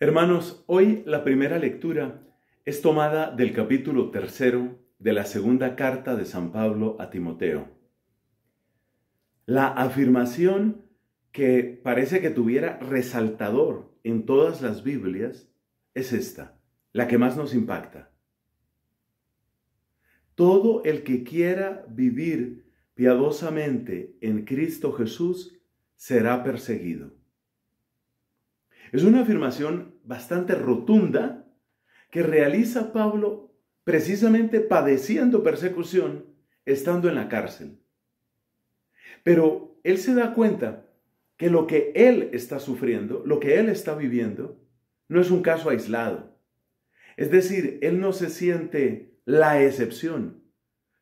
Hermanos, hoy la primera lectura es tomada del capítulo tercero de la segunda carta de San Pablo a Timoteo. La afirmación que parece que tuviera resaltador en todas las Biblias es esta, la que más nos impacta. Todo el que quiera vivir piadosamente en Cristo Jesús será perseguido. Es una afirmación bastante rotunda que realiza Pablo precisamente padeciendo persecución, estando en la cárcel. Pero él se da cuenta que lo que él está sufriendo, lo que él está viviendo, no es un caso aislado. Es decir, él no se siente la excepción,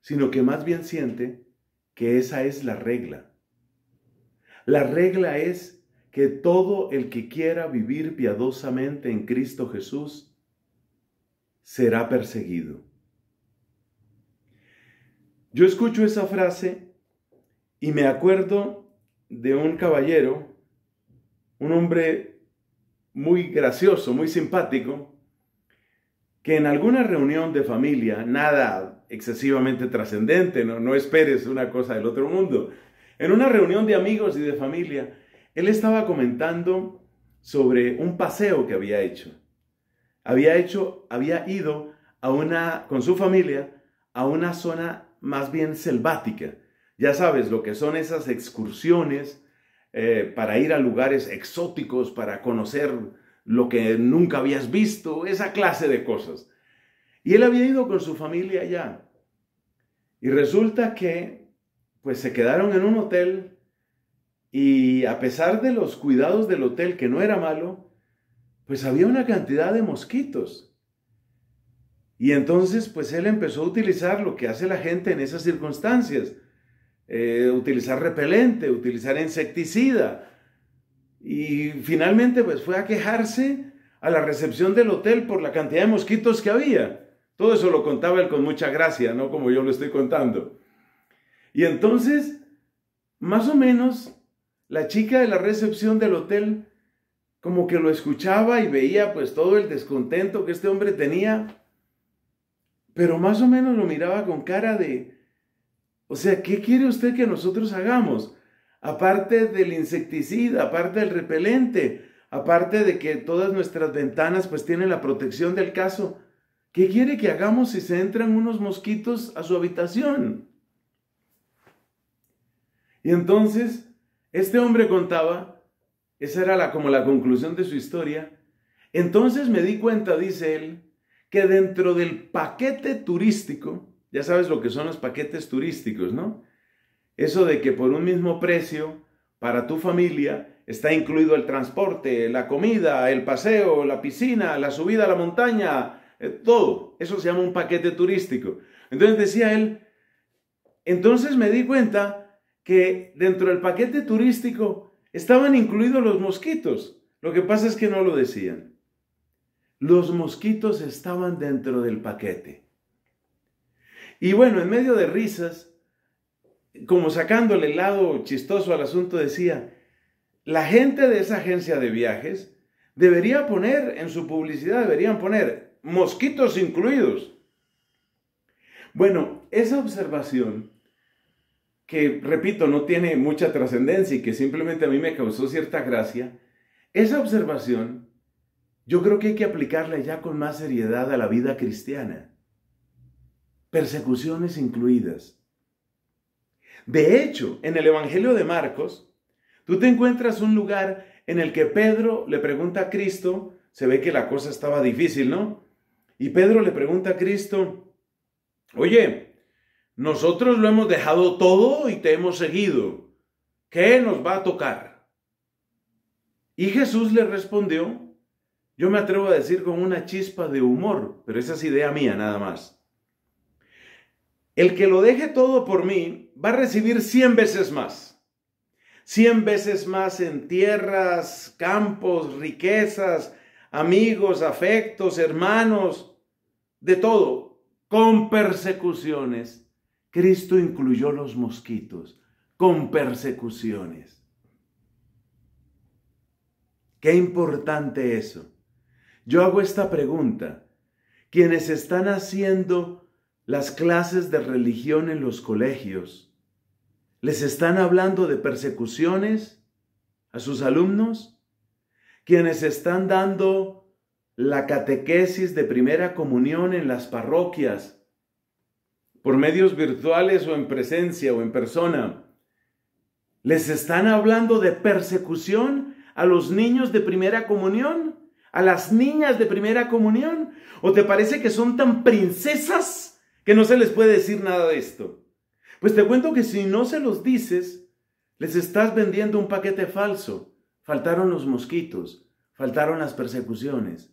sino que más bien siente que esa es la regla. La regla es que todo el que quiera vivir piadosamente en Cristo Jesús será perseguido. Yo escucho esa frase y me acuerdo de un caballero, un hombre muy gracioso, muy simpático, que en alguna reunión de familia, nada excesivamente trascendente, no, esperes una cosa del otro mundo, en una reunión de amigos y de familia, él estaba comentando sobre un paseo que había hecho. Había hecho, había ido a una, con su familia, a una zona más bien selvática. Ya sabes lo que son esas excursiones eh, para ir a lugares exóticos, para conocer lo que nunca habías visto, esa clase de cosas. Y él había ido con su familia allá. Y resulta que, pues se quedaron en un hotel y a pesar de los cuidados del hotel, que no era malo, pues había una cantidad de mosquitos. Y entonces, pues él empezó a utilizar lo que hace la gente en esas circunstancias. Eh, utilizar repelente, utilizar insecticida. Y finalmente, pues fue a quejarse a la recepción del hotel por la cantidad de mosquitos que había. Todo eso lo contaba él con mucha gracia, no como yo lo estoy contando. Y entonces, más o menos, la chica de la recepción del hotel como que lo escuchaba y veía pues todo el descontento que este hombre tenía, pero más o menos lo miraba con cara de, o sea, ¿qué quiere usted que nosotros hagamos? Aparte del insecticida, aparte del repelente, aparte de que todas nuestras ventanas pues tienen la protección del caso, ¿qué quiere que hagamos si se entran unos mosquitos a su habitación? Y entonces este hombre contaba, esa era la, como la conclusión de su historia, entonces me di cuenta, dice él, que dentro del paquete turístico, ya sabes lo que son los paquetes turísticos, ¿no? Eso de que por un mismo precio para tu familia está incluido el transporte, la comida, el paseo, la piscina, la subida a la montaña, eh, todo. Eso se llama un paquete turístico. Entonces decía él, entonces me di cuenta que dentro del paquete turístico estaban incluidos los mosquitos. Lo que pasa es que no lo decían. Los mosquitos estaban dentro del paquete. Y bueno, en medio de risas, como sacándole el lado chistoso al asunto, decía, la gente de esa agencia de viajes debería poner en su publicidad, deberían poner mosquitos incluidos. Bueno, esa observación que, repito, no tiene mucha trascendencia y que simplemente a mí me causó cierta gracia, esa observación yo creo que hay que aplicarla ya con más seriedad a la vida cristiana. Persecuciones incluidas. De hecho, en el Evangelio de Marcos, tú te encuentras un lugar en el que Pedro le pregunta a Cristo, se ve que la cosa estaba difícil, ¿no? Y Pedro le pregunta a Cristo, oye, nosotros lo hemos dejado todo y te hemos seguido. ¿Qué nos va a tocar? Y Jesús le respondió, yo me atrevo a decir con una chispa de humor, pero esa es idea mía nada más. El que lo deje todo por mí va a recibir cien veces más. Cien veces más en tierras, campos, riquezas, amigos, afectos, hermanos, de todo, con persecuciones Cristo incluyó los mosquitos con persecuciones. Qué importante eso. Yo hago esta pregunta. Quienes están haciendo las clases de religión en los colegios, ¿les están hablando de persecuciones a sus alumnos? Quienes están dando la catequesis de primera comunión en las parroquias, por medios virtuales o en presencia o en persona, les están hablando de persecución a los niños de primera comunión, a las niñas de primera comunión, o te parece que son tan princesas que no se les puede decir nada de esto. Pues te cuento que si no se los dices, les estás vendiendo un paquete falso. Faltaron los mosquitos, faltaron las persecuciones.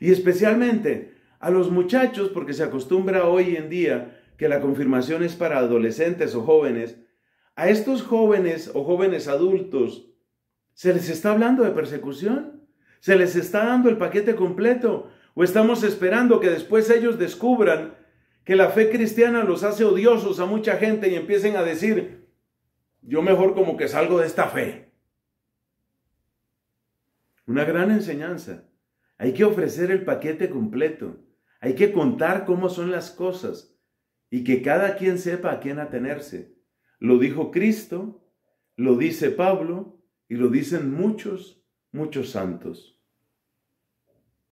Y especialmente a los muchachos, porque se acostumbra hoy en día que la confirmación es para adolescentes o jóvenes, a estos jóvenes o jóvenes adultos, ¿se les está hablando de persecución? ¿Se les está dando el paquete completo? ¿O estamos esperando que después ellos descubran que la fe cristiana los hace odiosos a mucha gente y empiecen a decir, yo mejor como que salgo de esta fe? Una gran enseñanza. Hay que ofrecer el paquete completo. Hay que contar cómo son las cosas y que cada quien sepa a quién atenerse. Lo dijo Cristo, lo dice Pablo y lo dicen muchos, muchos santos.